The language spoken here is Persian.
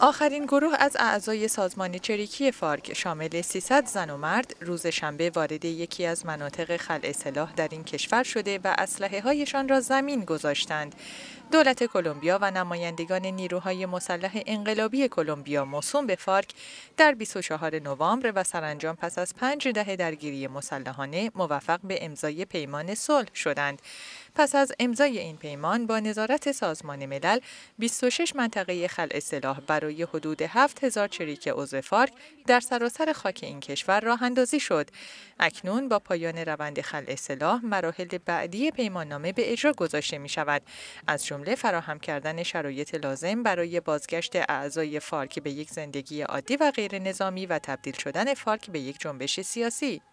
آخرین گروه از اعضای سازمان چریکی فارک شامل 300 زن و مرد روز شنبه وارد یکی از مناطق خلع سلاح در این کشور شده و اسلحه هایشان را زمین گذاشتند. دولت کلمبیا و نمایندگان نیروهای مسلح انقلابی کلمبیا موسوم به فارک در 24 نوامبر و سرانجام پس از پنج دهه درگیری مسلحانه موفق به امضای پیمان صلح شدند. پس از امضای این پیمان با نظارت سازمان ملل 26 منطقه خل اصلاح برای حدود 7000 چریک عضو فارک در سراسر خاک این کشور راه اندازی شد. اکنون با پایان روند خل اصلاح مراحل بعدی پیماننامه به اجرا گذاشته می شود. از جمله فراهم کردن شرایط لازم برای بازگشت اعضای فارک به یک زندگی عادی و غیر نظامی و تبدیل شدن فارک به یک جنبش سیاسی.